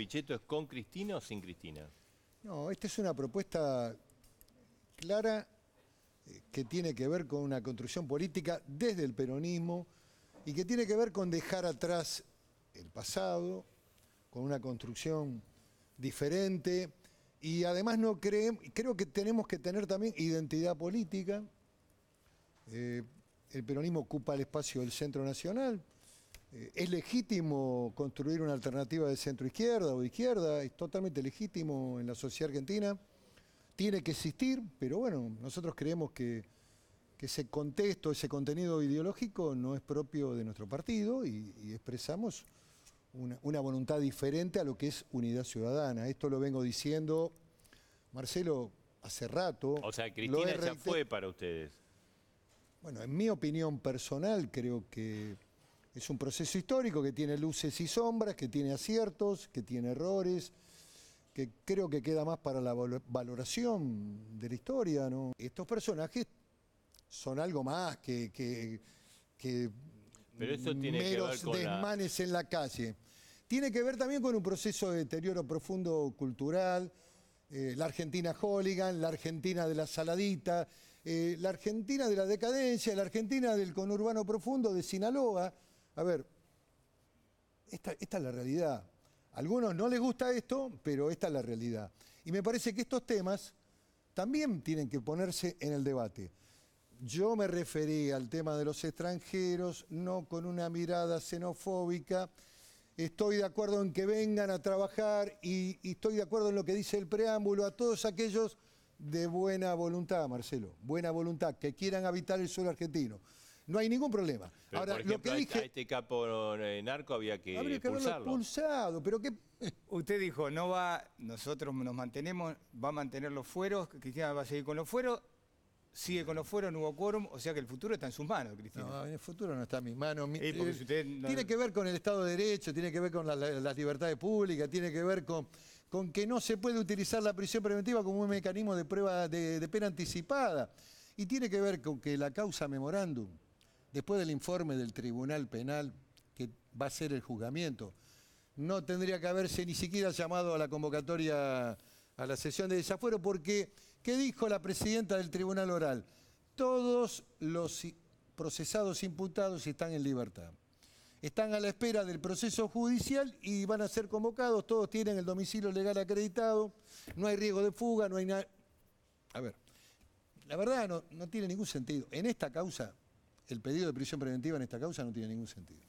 ¿Pichetto es con Cristina o sin Cristina? No, esta es una propuesta clara eh, que tiene que ver con una construcción política desde el peronismo y que tiene que ver con dejar atrás el pasado, con una construcción diferente y además no creemos, creo que tenemos que tener también identidad política. Eh, el peronismo ocupa el espacio del Centro Nacional, ¿Es legítimo construir una alternativa de centro izquierda o izquierda? ¿Es totalmente legítimo en la sociedad argentina? Tiene que existir, pero bueno, nosotros creemos que, ese contexto, ese contenido ideológico no es propio de nuestro partido y, expresamos una, una, voluntad diferente a lo que es unidad ciudadana. Esto lo vengo diciendo, Marcelo, hace rato. O sea, Cristina ya fue para ustedes. Bueno, en mi opinión personal creo que es un proceso histórico que tiene luces y sombras, que tiene aciertos, que tiene errores, que creo que queda más para la valoración de la historia. ¿no? Estos personajes son algo más que, meros desmanes en la calle. Tiene que ver también con un proceso de deterioro profundo cultural, eh, la Argentina Hooligan, la Argentina de la Saladita, eh, la Argentina de la decadencia, la Argentina del conurbano profundo de Sinaloa. A ver, esta, es la realidad. A algunos no les gusta esto, pero esta es la realidad. Y me parece que estos temas también tienen que ponerse en el debate. Yo me referí al tema de los extranjeros, no con una mirada xenofóbica. Estoy de acuerdo en que vengan a trabajar y estoy de acuerdo en lo que dice el preámbulo a todos aquellos de buena voluntad, Marcelo, buena voluntad, que quieran habitar el suelo argentino. No hay ningún problema. Ahora, por ejemplo, lo que este, dije... a este capo narco había que Habría que haberlo expulsado, pero qué... Usted dijo, no va, nosotros nos mantenemos, va a mantener los fueros, Cristina va a seguir con los fueros, sigue con los fueros, no hubo quórum, o sea que el futuro está en sus manos, Cristina. No, en el futuro no está en mis manos. Eh, eh, tiene que ver con el Estado de Derecho, tiene que ver con las libertades públicas, tiene que ver con, que no se puede utilizar la prisión preventiva como un mecanismo de prueba de, de pena anticipada. Y tiene que ver con que la causa memorándum después del informe del Tribunal Penal, que va a ser el juzgamiento, no tendría que haberse ni siquiera llamado a la convocatoria, a la sesión de desafuero, porque, ¿qué dijo la presidenta del Tribunal Oral? Todos los procesados imputados están en libertad. Están a la espera del proceso judicial y van a ser convocados, todos tienen el domicilio legal acreditado, no hay riesgo de fuga, no hay nada... A ver, la verdad no, tiene ningún sentido. En esta causa el pedido de prisión preventiva en esta causa no tiene ningún sentido.